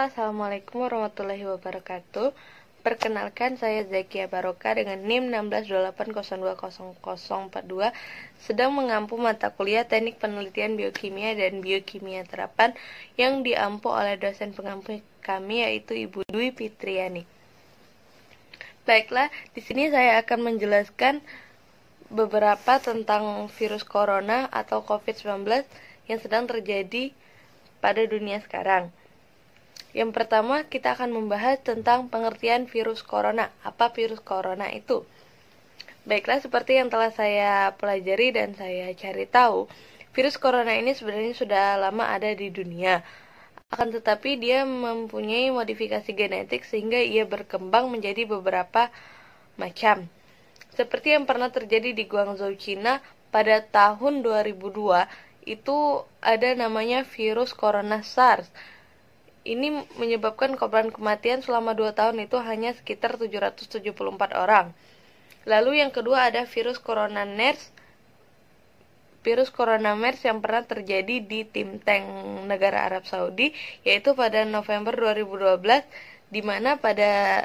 Assalamualaikum warahmatullahi wabarakatuh Perkenalkan saya Zakia Baroka dengan NIM 162802042 sedang mengampu mata kuliah Teknik Penelitian Biokimia dan Biokimia Terapan yang diampu oleh dosen pengampu kami yaitu Ibu Dwi Fitriani. Baiklah, di sini saya akan menjelaskan beberapa tentang virus corona atau COVID-19 yang sedang terjadi pada dunia sekarang. Yang pertama, kita akan membahas tentang pengertian virus corona. Apa virus corona itu? Baiklah, seperti yang telah saya pelajari dan saya cari tahu, virus corona ini sebenarnya sudah lama ada di dunia. Akan tetapi, dia mempunyai modifikasi genetik sehingga ia berkembang menjadi beberapa macam. Seperti yang pernah terjadi di Guangzhou, China pada tahun 2002, itu ada namanya virus corona SARS ini menyebabkan korban kematian selama dua tahun itu hanya sekitar 774 orang. Lalu yang kedua ada virus corona MERS. Virus corona MERS yang pernah terjadi di Tim tank negara Arab Saudi yaitu pada November 2012 di mana pada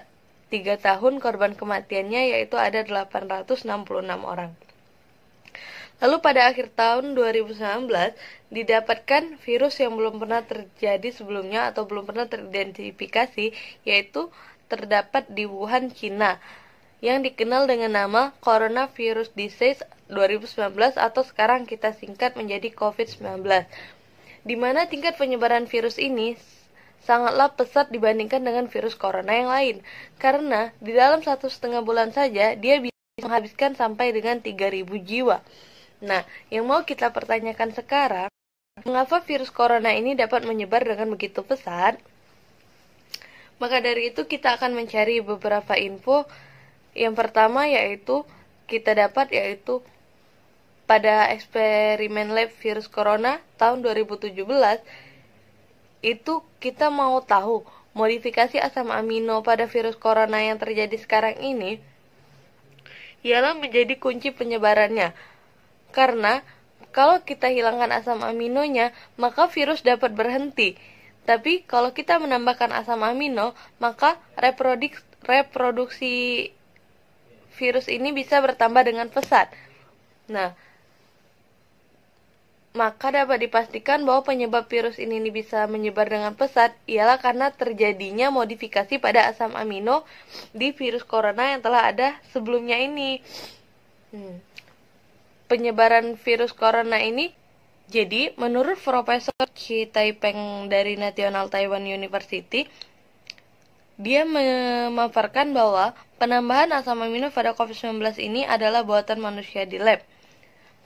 3 tahun korban kematiannya yaitu ada 866 orang. Lalu pada akhir tahun 2019 didapatkan virus yang belum pernah terjadi sebelumnya atau belum pernah teridentifikasi yaitu terdapat di Wuhan, Cina yang dikenal dengan nama Coronavirus Disease 2019 atau sekarang kita singkat menjadi COVID-19. Di mana tingkat penyebaran virus ini sangatlah pesat dibandingkan dengan virus corona yang lain. Karena di dalam satu setengah bulan saja dia bisa menghabiskan sampai dengan 3.000 jiwa. Nah, yang mau kita pertanyakan sekarang, mengapa virus corona ini dapat menyebar dengan begitu pesat? Maka dari itu kita akan mencari beberapa info. Yang pertama yaitu kita dapat yaitu pada eksperimen lab virus corona tahun 2017 itu kita mau tahu modifikasi asam amino pada virus corona yang terjadi sekarang ini ialah menjadi kunci penyebarannya. Karena kalau kita hilangkan asam aminonya, maka virus dapat berhenti. Tapi kalau kita menambahkan asam amino, maka reproduksi, reproduksi virus ini bisa bertambah dengan pesat. Nah, maka dapat dipastikan bahwa penyebab virus ini bisa menyebar dengan pesat ialah karena terjadinya modifikasi pada asam amino di virus corona yang telah ada sebelumnya ini. Hmm penyebaran virus corona ini. Jadi, menurut Profesor Chi Taipeng dari National Taiwan University, dia memaparkan bahwa penambahan asam amino pada COVID-19 ini adalah buatan manusia di lab.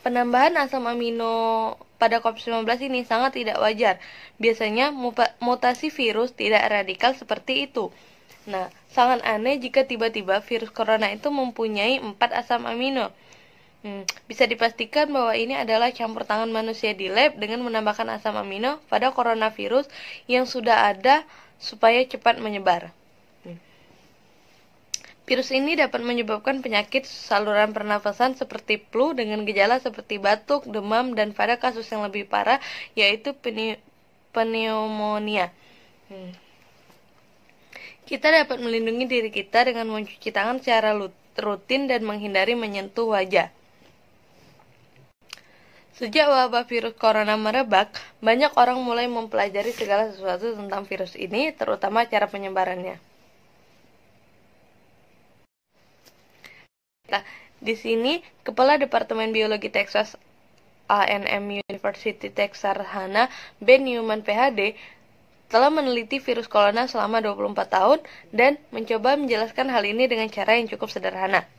Penambahan asam amino pada COVID-19 ini sangat tidak wajar. Biasanya mutasi virus tidak radikal seperti itu. Nah, sangat aneh jika tiba-tiba virus corona itu mempunyai 4 asam amino. Hmm, bisa dipastikan bahwa ini adalah campur tangan manusia di lab dengan menambahkan asam amino pada coronavirus yang sudah ada supaya cepat menyebar. Hmm. Virus ini dapat menyebabkan penyakit saluran pernafasan seperti flu dengan gejala seperti batuk, demam, dan pada kasus yang lebih parah yaitu pneumonia. Hmm. Kita dapat melindungi diri kita dengan mencuci tangan secara rutin dan menghindari menyentuh wajah. Sejak wabah virus corona merebak, banyak orang mulai mempelajari segala sesuatu tentang virus ini, terutama cara penyebarannya. Nah, di sini, Kepala Departemen Biologi Texas A&M University Texarkana, Ben Newman PhD, telah meneliti virus corona selama 24 tahun dan mencoba menjelaskan hal ini dengan cara yang cukup sederhana.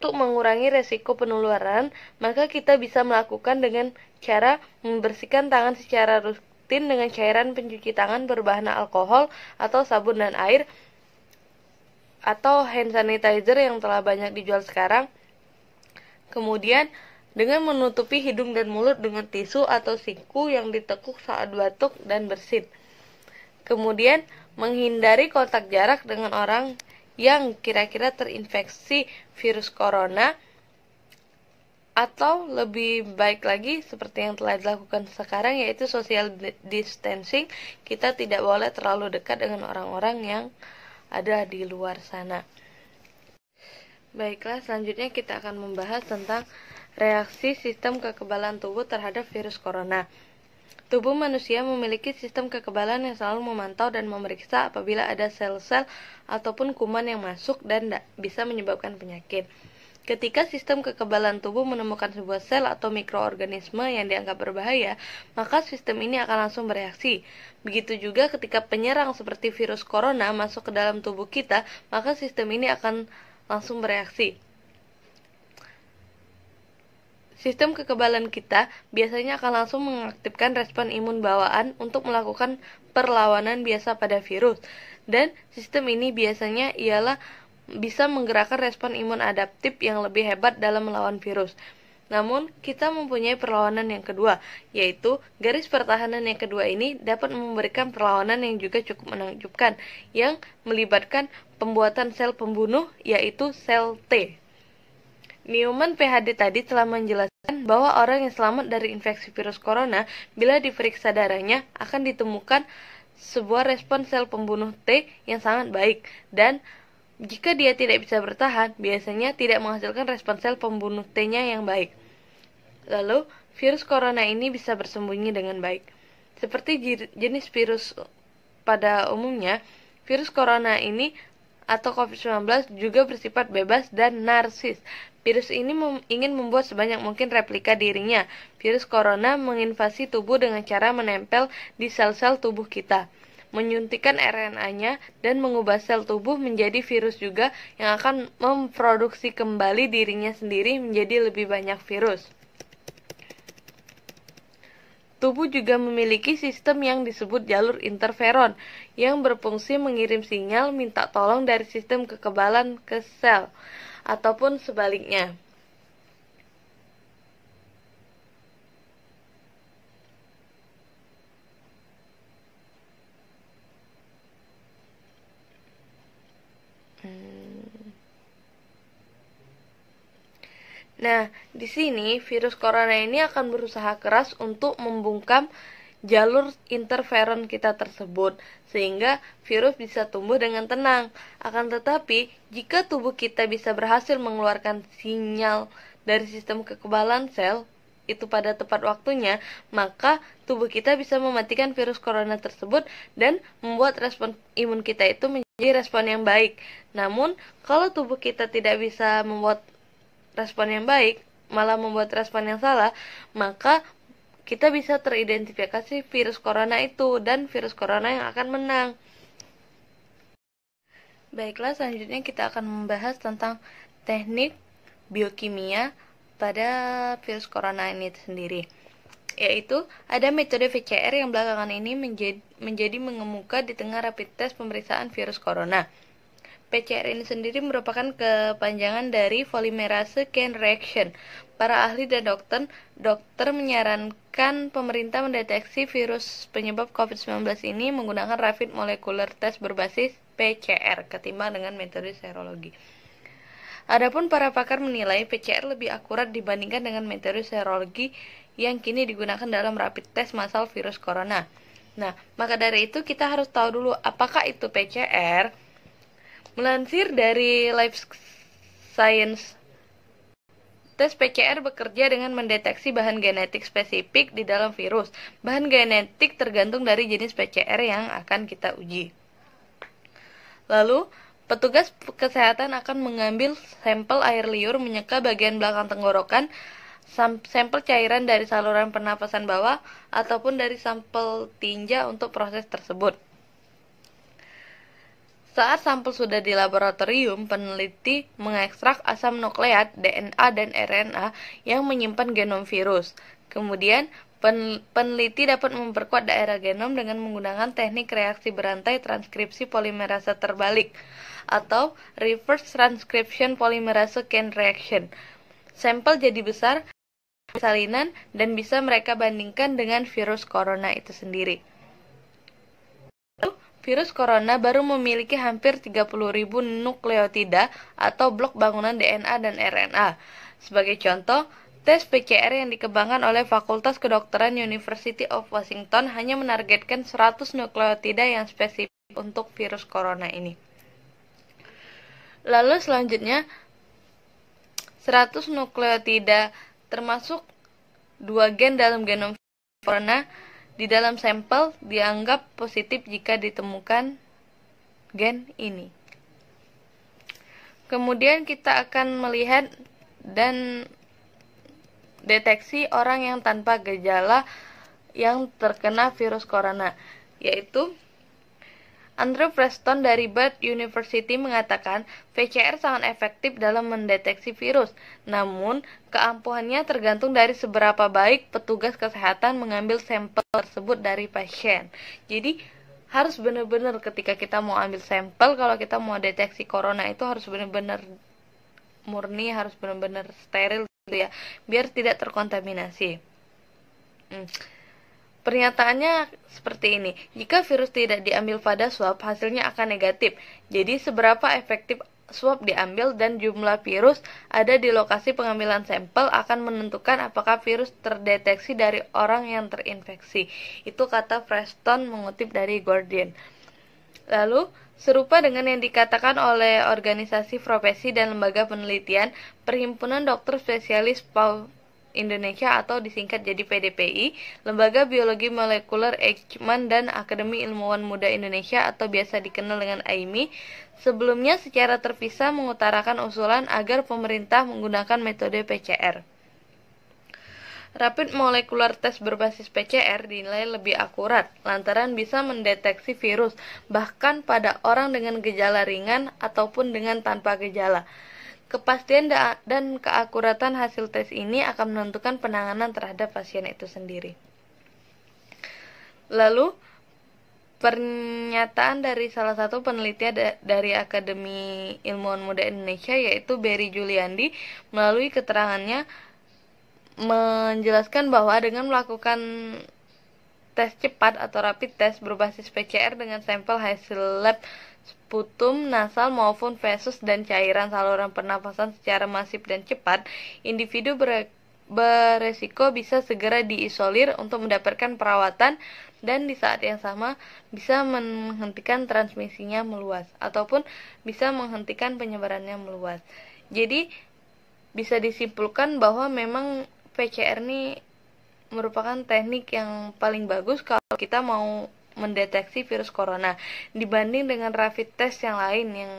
untuk mengurangi resiko penularan, maka kita bisa melakukan dengan cara membersihkan tangan secara rutin dengan cairan pencuci tangan berbahan alkohol atau sabun dan air atau hand sanitizer yang telah banyak dijual sekarang. Kemudian dengan menutupi hidung dan mulut dengan tisu atau siku yang ditekuk saat batuk dan bersin. Kemudian menghindari kontak jarak dengan orang yang kira-kira terinfeksi virus corona atau lebih baik lagi seperti yang telah dilakukan sekarang yaitu social distancing kita tidak boleh terlalu dekat dengan orang-orang yang ada di luar sana baiklah selanjutnya kita akan membahas tentang reaksi sistem kekebalan tubuh terhadap virus corona Tubuh manusia memiliki sistem kekebalan yang selalu memantau dan memeriksa apabila ada sel-sel ataupun kuman yang masuk dan bisa menyebabkan penyakit. Ketika sistem kekebalan tubuh menemukan sebuah sel atau mikroorganisme yang dianggap berbahaya, maka sistem ini akan langsung bereaksi. Begitu juga ketika penyerang seperti virus corona masuk ke dalam tubuh kita, maka sistem ini akan langsung bereaksi. Sistem kekebalan kita biasanya akan langsung mengaktifkan respon imun bawaan untuk melakukan perlawanan biasa pada virus. Dan sistem ini biasanya ialah bisa menggerakkan respon imun adaptif yang lebih hebat dalam melawan virus. Namun, kita mempunyai perlawanan yang kedua, yaitu garis pertahanan yang kedua ini dapat memberikan perlawanan yang juga cukup menakjubkan, yang melibatkan pembuatan sel pembunuh, yaitu sel T. Newman PhD tadi telah menjelaskan bahwa orang yang selamat dari infeksi virus corona bila diperiksa darahnya akan ditemukan sebuah respon sel pembunuh T yang sangat baik dan jika dia tidak bisa bertahan, biasanya tidak menghasilkan respon sel pembunuh T-nya yang baik. Lalu, virus corona ini bisa bersembunyi dengan baik. Seperti jenis virus pada umumnya, virus corona ini atau COVID-19 juga bersifat bebas dan narsis. Virus ini mem ingin membuat sebanyak mungkin replika dirinya. Virus corona menginvasi tubuh dengan cara menempel di sel-sel tubuh kita, menyuntikkan RNA-nya dan mengubah sel tubuh menjadi virus juga yang akan memproduksi kembali dirinya sendiri menjadi lebih banyak virus. Tubuh juga memiliki sistem yang disebut jalur interferon yang berfungsi mengirim sinyal minta tolong dari sistem kekebalan ke sel ataupun sebaliknya. Hmm. Nah, di sini virus corona ini akan berusaha keras untuk membungkam jalur interferon kita tersebut sehingga virus bisa tumbuh dengan tenang. Akan tetapi, jika tubuh kita bisa berhasil mengeluarkan sinyal dari sistem kekebalan sel itu pada tepat waktunya, maka tubuh kita bisa mematikan virus corona tersebut dan membuat respon imun kita itu menjadi respon yang baik. Namun, kalau tubuh kita tidak bisa membuat respon yang baik, malah membuat respon yang salah, maka kita bisa teridentifikasi virus corona itu dan virus corona yang akan menang. Baiklah, selanjutnya kita akan membahas tentang teknik biokimia pada virus corona ini sendiri. Yaitu ada metode PCR yang belakangan ini menjadi, menjadi mengemuka di tengah rapid test pemeriksaan virus corona. PCR ini sendiri merupakan kepanjangan dari polymerase chain reaction, Para ahli dan dokter, dokter menyarankan pemerintah mendeteksi virus penyebab COVID-19 ini menggunakan rapid molecular test berbasis PCR ketimbang dengan metode serologi. Adapun para pakar menilai PCR lebih akurat dibandingkan dengan metode serologi yang kini digunakan dalam rapid test massal virus corona. Nah, maka dari itu kita harus tahu dulu apakah itu PCR. Melansir dari Life Science Tes PCR bekerja dengan mendeteksi bahan genetik spesifik di dalam virus. Bahan genetik tergantung dari jenis PCR yang akan kita uji. Lalu, petugas kesehatan akan mengambil sampel air liur menyeka bagian belakang tenggorokan, sampel cairan dari saluran pernapasan bawah, ataupun dari sampel tinja untuk proses tersebut. Saat sampel sudah di laboratorium, peneliti mengekstrak asam nukleat, DNA, dan RNA yang menyimpan genom virus. Kemudian, peneliti dapat memperkuat daerah genom dengan menggunakan teknik reaksi berantai transkripsi polimerase terbalik atau reverse transcription polymerase chain reaction. Sampel jadi besar, salinan, dan bisa mereka bandingkan dengan virus corona itu sendiri. Virus corona baru memiliki hampir 30.000 nukleotida atau blok bangunan DNA dan RNA. Sebagai contoh, tes PCR yang dikembangkan oleh Fakultas Kedokteran University of Washington hanya menargetkan 100 nukleotida yang spesifik untuk virus corona ini. Lalu selanjutnya 100 nukleotida termasuk dua gen dalam genom corona di dalam sampel dianggap positif jika ditemukan gen ini. Kemudian kita akan melihat dan deteksi orang yang tanpa gejala yang terkena virus corona, yaitu Andrew Preston dari Bird University mengatakan VCR sangat efektif dalam mendeteksi virus, namun keampuhannya tergantung dari seberapa baik petugas kesehatan mengambil sampel tersebut dari pasien. Jadi harus benar-benar ketika kita mau ambil sampel, kalau kita mau deteksi corona itu harus benar-benar murni, harus benar-benar steril gitu ya, biar tidak terkontaminasi. Hmm. Pernyataannya seperti ini, jika virus tidak diambil pada swab, hasilnya akan negatif. Jadi, seberapa efektif swab diambil dan jumlah virus ada di lokasi pengambilan sampel akan menentukan apakah virus terdeteksi dari orang yang terinfeksi. Itu kata Preston mengutip dari Guardian. Lalu, Serupa dengan yang dikatakan oleh organisasi profesi dan lembaga penelitian, Perhimpunan Dokter Spesialis Indonesia atau disingkat jadi PDPI, Lembaga Biologi Molekuler Eijkman dan Akademi Ilmuwan Muda Indonesia atau biasa dikenal dengan AIMI, sebelumnya secara terpisah mengutarakan usulan agar pemerintah menggunakan metode PCR. Rapid molekular tes berbasis PCR dinilai lebih akurat lantaran bisa mendeteksi virus bahkan pada orang dengan gejala ringan ataupun dengan tanpa gejala. Kepastian dan keakuratan hasil tes ini akan menentukan penanganan terhadap pasien itu sendiri. Lalu, pernyataan dari salah satu peneliti dari Akademi Ilmuwan Muda Indonesia yaitu Berry Juliandi melalui keterangannya menjelaskan bahwa dengan melakukan tes cepat atau rapid test berbasis PCR dengan sampel hasil lab sputum nasal maupun fesus dan cairan saluran pernafasan secara masif dan cepat, individu ber beresiko bisa segera diisolir untuk mendapatkan perawatan dan di saat yang sama bisa menghentikan transmisinya meluas ataupun bisa menghentikan penyebarannya meluas. Jadi bisa disimpulkan bahwa memang PCR ini merupakan teknik yang paling bagus kalau kita mau mendeteksi virus corona dibanding dengan rapid test yang lain yang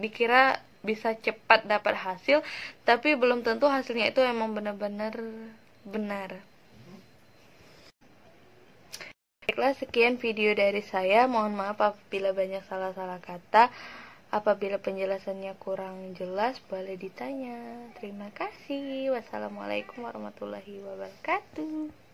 dikira bisa cepat dapat hasil tapi belum tentu hasilnya itu emang benar-benar benar. Baiklah sekian video dari saya. Mohon maaf apabila banyak salah-salah kata. Apabila penjelasannya kurang jelas boleh ditanya. Terima kasih. Wassalamualaikum warahmatullahi wabarakatuh.